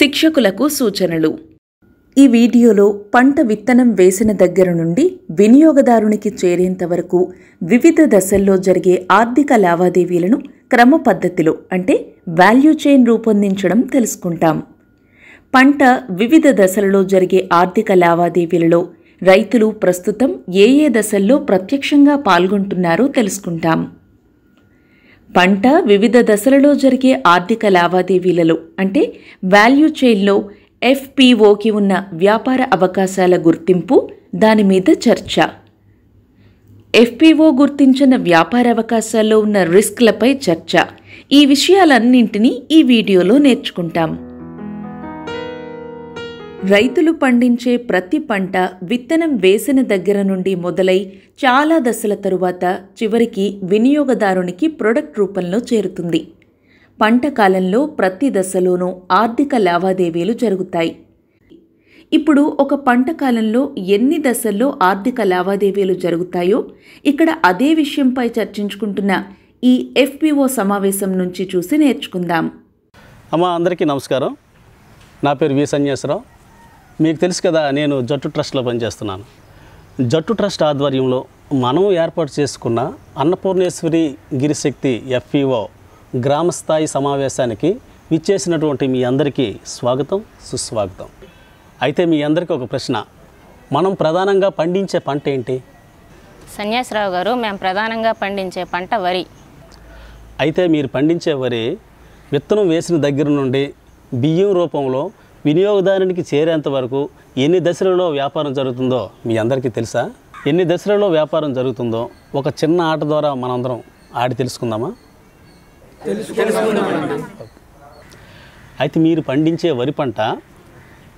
శిక్షకులకు సూచనలు ఈ వీడియోలో పంట విత్తనం వేసిన దగ్గర నుండి వినియోగదారునికి చేరేంత వరకు వివిధ దశల్లో జరిగే ఆర్థిక లావాదేవీలను క్రమ పద్ధతిలో అంటే వాల్యూ చైన్ రూపొందించడం తెలుసుకుంటాం పంట వివిధ దశలలో జరిగే ఆర్థిక లావాదేవీలలో రైతులు ప్రస్తుతం ఏ ఏ దశల్లో ప్రత్యక్షంగా పాల్గొంటున్నారో తెలుసుకుంటాం పంట వివిధ దశలలో జరిగే ఆర్థిక లావాదేవీలలో అంటే వాల్యూ చైన్లో ఎఫ్పిఓకి ఉన్న వ్యాపార అవకాశాల గుర్తింపు దాని మీద చర్చ ఎఫ్పిఓ గుర్తించిన వ్యాపార అవకాశాల్లో ఉన్న రిస్క్లపై చర్చ ఈ విషయాలన్నింటినీ ఈ వీడియోలో నేర్చుకుంటాం రైతులు పండించే ప్రతి పంట విత్తనం వేసిన దగ్గర నుండి మొదలై చాలా దశల తరువాత చివరికి వినియోగదారునికి ప్రొడక్ట్ రూపంలో చేరుతుంది పంట కాలంలో ప్రతి దశలోనూ ఆర్థిక లావాదేవీలు జరుగుతాయి ఇప్పుడు ఒక పంట కాలంలో ఎన్ని దశల్లో ఆర్థిక లావాదేవీలు జరుగుతాయో ఇక్కడ అదే విషయంపై చర్చించుకుంటున్న ఈ ఎఫ్పిఓ సమావేశం నుంచి చూసి నేర్చుకుందాం అమ్మా అందరికీ నమస్కారం నా పేరు వి సన్యాసరావు మీకు తెలుసు కదా నేను జట్టు ట్రస్ట్లో పనిచేస్తున్నాను జట్టు ట్రస్ట్ ఆధ్వర్యంలో మనం ఏర్పాటు చేసుకున్న అన్నపూర్ణేశ్వరి గిరిశక్తి ఎఫ్ఈఓ గ్రామస్థాయి సమావేశానికి విచ్చేసినటువంటి మీ అందరికీ స్వాగతం సుస్వాగతం అయితే మీ అందరికీ ఒక ప్రశ్న మనం ప్రధానంగా పండించే పంట ఏంటి సన్యాసరావు గారు మేము ప్రధానంగా పండించే పంట వరి అయితే మీరు పండించే వరి విత్తనం వేసిన దగ్గర నుండి బియ్యం రూపంలో వినియోగదారునికి చేరేంత వరకు ఎన్ని దశలలో వ్యాపారం జరుగుతుందో మీ అందరికీ తెలుసా ఎన్ని దశలలో వ్యాపారం జరుగుతుందో ఒక చిన్న ఆట ద్వారా మనందరం ఆడి తెలుసుకుందామా అయితే మీరు పండించే వరి పంట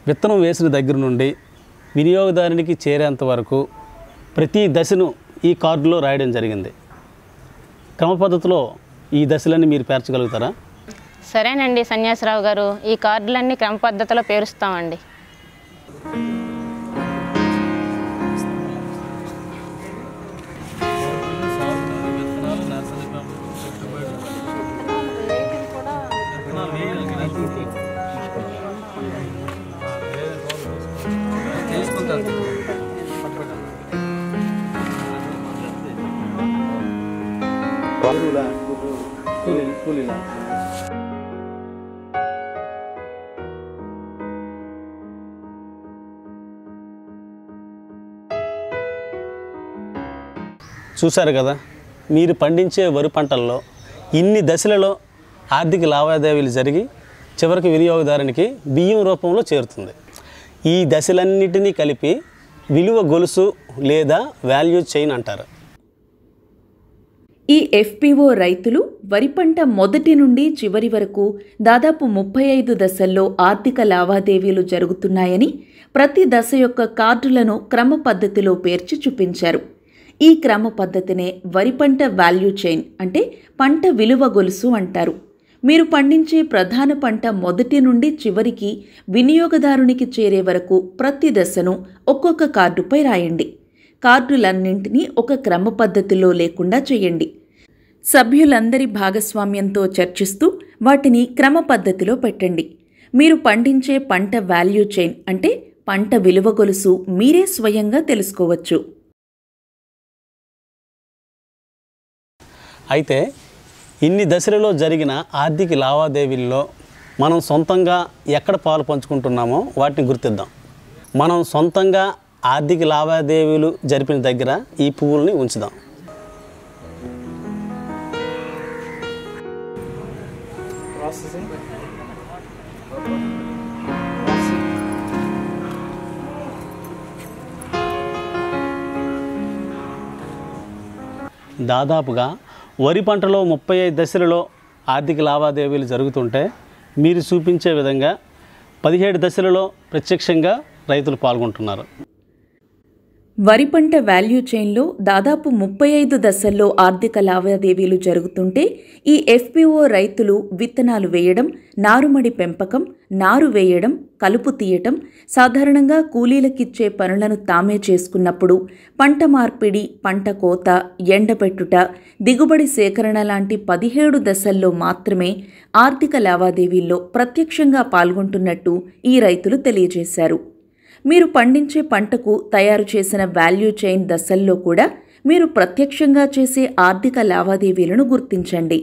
విత్తనం వేసిన దగ్గర నుండి వినియోగదారునికి చేరేంత వరకు ప్రతి దశను ఈ కార్డులో రాయడం జరిగింది క్రమ పద్ధతిలో ఈ దశలన్నీ మీరు పేర్చగలుగుతారా సరేనండి సన్యాసరావు గారు ఈ కార్డులన్నీ క్రమ పద్ధతిలో పేరుస్తామండి కూలీలా కూలీలా చూశారు కదా మీరు పండించే వరి పంటల్లో ఇన్ని దశలలో ఆర్థిక లావాదేవీలు జరిగి చివరికి వినియోగదారునికి బియ్యం రూపంలో చేరుతుంది ఈ దశలన్నిటినీ కలిపి విలువ గొలుసు లేదా వాల్యూ చైన్ అంటారు ఈ ఎఫ్పిఓ రైతులు వరి పంట మొదటి నుండి చివరి వరకు దాదాపు ముప్పై ఐదు దశల్లో ఆర్థిక లావాదేవీలు జరుగుతున్నాయని ప్రతి దశ యొక్క కార్డులను క్రమ పద్ధతిలో పేర్చి చూపించారు ఈ క్రమ పద్ధతినే వరి పంట వాల్యూ చైన్ అంటే పంట విలువ గొలుసు అంటారు మీరు పండించే ప్రధాన పంట మొదటి నుండి చివరికి వినియోగదారునికి చేరే వరకు ప్రతి దశను ఒక్కొక్క కార్డుపై రాయండి కార్డులన్నింటినీ ఒక క్రమ పద్ధతిలో లేకుండా చేయండి సభ్యులందరి భాగస్వామ్యంతో చర్చిస్తూ వాటిని క్రమ పద్ధతిలో పెట్టండి మీరు పండించే పంట వాల్యూ చైన్ అంటే పంట విలువ గొలుసు మీరే స్వయంగా తెలుసుకోవచ్చు అయితే ఇన్ని దశలలో జరిగిన ఆర్థిక లావాదేవీల్లో మనం సొంతంగా ఎక్కడ పాలు పంచుకుంటున్నామో వాటిని గుర్తిద్దాం మనం సొంతంగా ఆర్థిక లావాదేవీలు జరిపిన దగ్గర ఈ పువ్వుల్ని ఉంచుదాం దాదాపుగా వరి పంటలో ముప్పై ఐదు దశలలో ఆర్థిక లావాదేవీలు జరుగుతుంటే మీరు చూపించే విధంగా పదిహేడు దశలలో ప్రత్యక్షంగా రైతులు పాల్గొంటున్నారు వరి పంట వాల్యూ చైన్లో దాదాపు ముప్పై ఐదు దశల్లో ఆర్థిక లావాదేవీలు జరుగుతుంటే ఈ ఎఫ్పిఓ రైతులు విత్తనాలు వేయడం నారుమడి పెంపకం నారు వేయడం కలుపు తీయటం సాధారణంగా కూలీలకిచ్చే పనులను తామే చేసుకున్నప్పుడు పంట మార్పిడి పంట కోత ఎండపెట్టుట దిగుబడి సేకరణ లాంటి పదిహేడు దశల్లో మాత్రమే ఆర్థిక లావాదేవీల్లో ప్రత్యక్షంగా పాల్గొంటున్నట్టు ఈ రైతులు తెలియజేశారు మీరు పండించే పంటకు తయారు చేసిన వాల్యూ చైన్ దశల్లో కూడా మీరు ప్రత్యక్షంగా చేసే ఆర్థిక లావాదేవీలను గుర్తించండి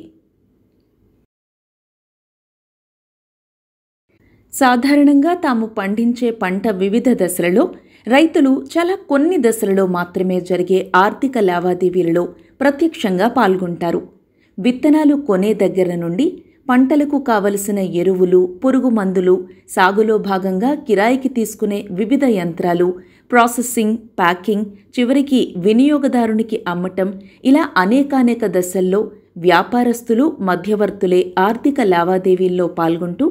సాధారణంగా తాము పండించే పంట వివిధ దశలలో రైతులు చాలా కొన్ని దశలలో మాత్రమే జరిగే ఆర్థిక లావాదేవీలలో ప్రత్యక్షంగా పాల్గొంటారు విత్తనాలు కొనే దగ్గర నుండి పంటలకు కావలసిన ఎరువులు పురుగు మందులు సాగులో భాగంగా కిరాయికి తీసుకునే వివిధ యంత్రాలు ప్రాసెసింగ్ ప్యాకింగ్ చివరికి వినియోగదారునికి అమ్మటం ఇలా అనేకానేక దశల్లో వ్యాపారస్తులు మధ్యవర్తులే ఆర్థిక లావాదేవీల్లో పాల్గొంటూ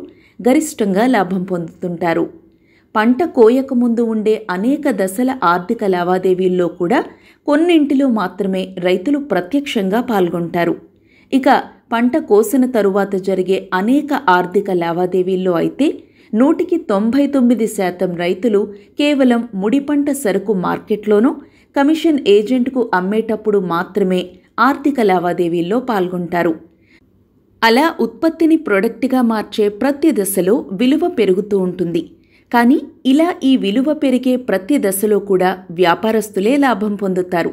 గరిష్టంగా లాభం పొందుతుంటారు పంట కోయకముందు ఉండే అనేక దశల ఆర్థిక లావాదేవీల్లో కూడా కొన్నింటిలో మాత్రమే రైతులు ప్రత్యక్షంగా పాల్గొంటారు ఇక పంట కోసిన తరువాత జరిగే అనేక ఆర్థిక లావాదేవీల్లో అయితే నూటికి తొంభై తొమ్మిది శాతం రైతులు కేవలం ముడిపంట సరుకు మార్కెట్లోనూ కమిషన్ ఏజెంట్కు అమ్మేటప్పుడు మాత్రమే ఆర్థిక లావాదేవీల్లో పాల్గొంటారు అలా ఉత్పత్తిని ప్రొడక్ట్గా మార్చే ప్రతి దశలో విలువ పెరుగుతూ ఉంటుంది కానీ ఇలా ఈ విలువ పెరిగే ప్రతి దశలో కూడా వ్యాపారస్తులే లాభం పొందుతారు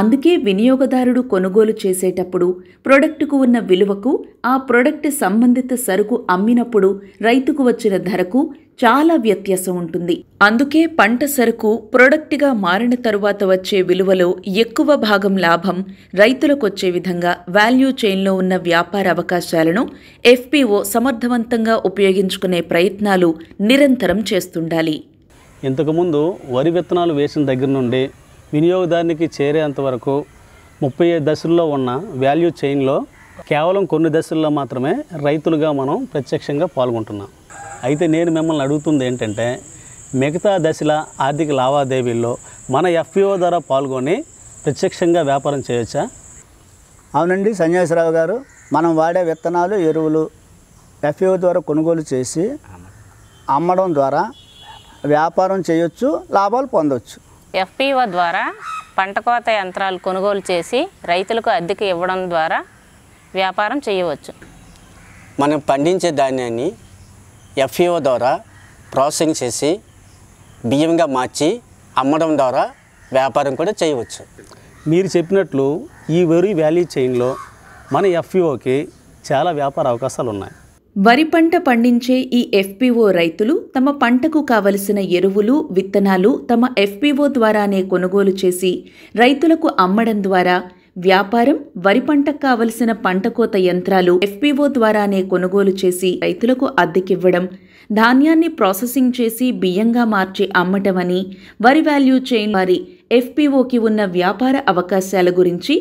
అందుకే వినియోగదారుడు కొనుగోలు చేసేటప్పుడు ప్రొడక్టుకు ఉన్న విలువకు ఆ ప్రొడక్ట్ సంబంధిత సరుకు అమ్మినప్పుడు రైతుకు వచ్చిన ధరకు చాలా వ్యత్యాసం ఉంటుంది అందుకే పంట సరుకు ప్రొడక్ట్గా మారిన తరువాత వచ్చే విలువలో ఎక్కువ భాగం లాభం రైతులకొచ్చే విధంగా వాల్యూ చైన్లో ఉన్న వ్యాపార అవకాశాలను ఎఫ్పిఓ సమర్థవంతంగా ఉపయోగించుకునే ప్రయత్నాలు నిరంతరం చేస్తుండాలి ఇంతకుముందు వరి విత్తనాలు వేసిన దగ్గర నుండి వినియోగదారునికి చేరేంత వరకు ముప్పై ఐదు దశల్లో ఉన్న వాల్యూ చైన్లో కేవలం కొన్ని దశల్లో మాత్రమే రైతులుగా మనం ప్రత్యక్షంగా పాల్గొంటున్నాం అయితే నేను మిమ్మల్ని అడుగుతుంది ఏంటంటే మిగతా దశల ఆర్థిక లావాదేవీల్లో మన ఎఫ్పిఓ e ద్వారా పాల్గొని ప్రత్యక్షంగా వ్యాపారం చేయొచ్చా అవునండి సంజయరావు గారు మనం వాడే విత్తనాలు ఎరువులు ఎఫ్ఓ e ద్వారా కొనుగోలు చేసి అమ్మడం ద్వారా వ్యాపారం చేయొచ్చు లాభాలు పొందవచ్చు ఎఫ్పిఓ ద్వారా పంట కోత యంత్రాలు కొనుగోలు చేసి రైతులకు అద్దెకు ఇవ్వడం ద్వారా వ్యాపారం చేయవచ్చు మనం పండించే ధాన్యాన్ని ఎఫ్ఈఓ ద్వారా ప్రాసెసింగ్ చేసి బియ్యంగా మార్చి అమ్మడం ద్వారా వ్యాపారం కూడా చేయవచ్చు మీరు చెప్పినట్లు ఈ వరి వ్యాలీ చైన్లో మన ఎఫ్ఈఓకి చాలా వ్యాపార అవకాశాలు ఉన్నాయి వరి పంట పండించే ఈ ఎఫ్పిఓ రైతులు తమ పంటకు కావలసిన ఎరువులు విత్తనాలు తమ ఎఫ్పిఓ ద్వారానే కొనుగోలు చేసి రైతులకు అమ్మడం ద్వారా వ్యాపారం వరి పంటకు కావలసిన పంట కోత యంత్రాలు ఎఫ్పిఓ ద్వారానే కొనుగోలు చేసి రైతులకు అద్దెకివ్వడం ధాన్యాన్ని ప్రాసెసింగ్ చేసి బియ్యంగా మార్చి అమ్మటమని వరి వాల్యూ చైన్ వారి ఎఫ్పిఓకి ఉన్న వ్యాపార అవకాశాల గురించి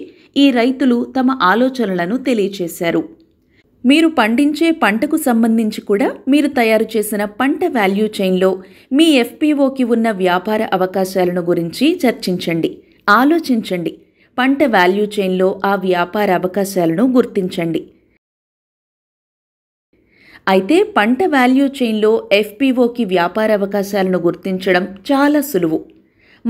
ఈ రైతులు తమ ఆలోచనలను తెలియచేశారు మీరు పండించే పంటకు సంబంధించి కూడా మీరు తయారు చేసిన పంట వాల్యూ చైన్లో మీ ఎఫ్పిఓకి ఉన్న వ్యాపార అవకాశాలను గురించి చర్చించండి ఆలోచించండి పంట వాల్యూ చైన్లో ఆ వ్యాపార అవకాశాలను గుర్తించండి అయితే పంట వాల్యూ చైన్లో ఎఫ్పిఓకి వ్యాపార అవకాశాలను గుర్తించడం చాలా సులువు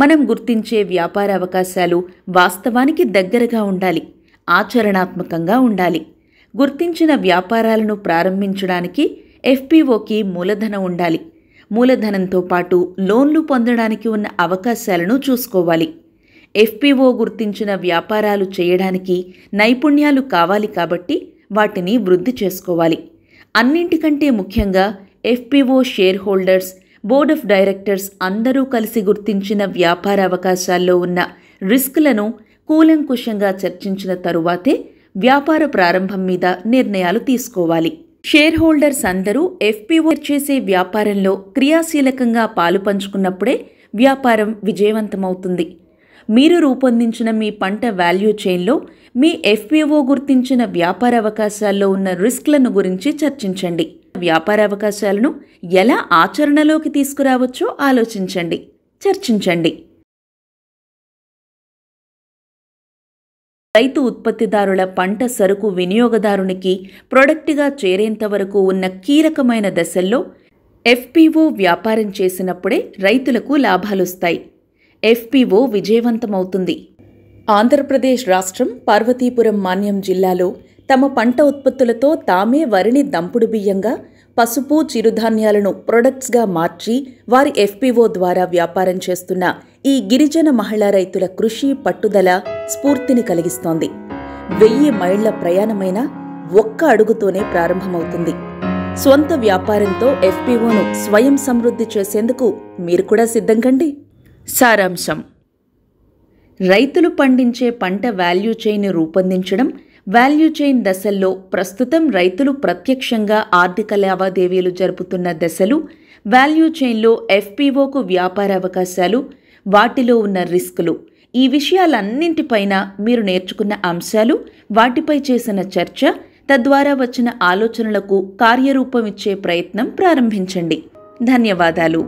మనం గుర్తించే వ్యాపార అవకాశాలు వాస్తవానికి దగ్గరగా ఉండాలి ఆచరణాత్మకంగా ఉండాలి గుర్తించిన వ్యాపారాలను ప్రారంభించడానికి ఎఫ్పిఓకి మూలధనం ఉండాలి మూలధనంతో పాటు లోన్లు పొందడానికి ఉన్న అవకాశాలను చూసుకోవాలి ఎఫ్పిఓ గుర్తించిన వ్యాపారాలు చేయడానికి నైపుణ్యాలు కావాలి కాబట్టి వాటిని వృద్ధి చేసుకోవాలి అన్నింటికంటే ముఖ్యంగా FPO shareholders board of directors అందరూ కలిసి గుర్తించిన వ్యాపార అవకాశాల్లో ఉన్న రిస్క్లను కూలంకుషంగా చర్చించిన తరువాతే వ్యాపార ప్రారంభం మీద నిర్ణయాలు తీసుకోవాలి షేర్ హోల్డర్స్ అందరూ ఎఫ్పిఓ చేసే వ్యాపారంలో క్రియాశీలకంగా పాలు పంచుకున్నప్పుడే వ్యాపారం విజయవంతమవుతుంది మీరు రూపొందించిన మీ పంట వాల్యూ చైన్లో మీ ఎఫ్పిఓ గుర్తించిన వ్యాపార అవకాశాల్లో ఉన్న రిస్క్లను గురించి చర్చించండి వ్యాపార అవకాశాలను ఎలా ఆచరణలోకి తీసుకురావచ్చో ఆలోచించండి చర్చించండి రైతు ఉత్పత్తిదారుల పంట సరుకు వినియోగదారునికి ప్రొడక్ట్గా చేరేంత వరకు ఉన్న కీలకమైన దశల్లో ఎఫ్పిఓ వ్యాపారం చేసినప్పుడే రైతులకు లాభాలొస్తాయి ఎఫ్పిఓ విజయవంతమవుతుంది ఆంధ్రప్రదేశ్ రాష్ట్రం పార్వతీపురం మాన్యం జిల్లాలో తమ పంట ఉత్పత్తులతో తామే వరిని దంపుడు బియ్యంగా పసుపు చిరుధాన్యాలను ప్రొడక్ట్స్గా మార్చి వారి ఎఫ్పిఓ ద్వారా వ్యాపారం చేస్తున్న ఈ గిరిజన మహిళా రైతుల కృషి పట్టుదల స్ఫూర్తిని కలిగిస్తోంది వెయ్యి మైళ్ల ప్రయాణమైన ఒక్క అడుగుతోనే ప్రారంభమవుతుంది స్వంత వ్యాపారంతో ఎఫ్పిఓను స్వయం సమృద్ధి చేసేందుకు మీరు కూడా సిద్ధం కండి సారాంశం రైతులు పండించే పంట వాల్యూ చైన్ రూపొందించడం వాల్యూ చైన్ దశల్లో ప్రస్తుతం రైతులు ప్రత్యక్షంగా ఆర్థిక లావాదేవీలు జరుపుతున్న దశలు వాల్యూ చైన్లో ఎఫ్పీఓకు వ్యాపార అవకాశాలు వాటిలో ఉన్న రిస్కులు ఈ విషయాలన్నింటిపైన మీరు నేర్చుకున్న అంశాలు వాటిపై చేసిన చర్చ తద్వారా వచ్చిన ఆలోచనలకు కార్యరూపమిచ్చే ప్రయత్నం ప్రారంభించండి ధన్యవాదాలు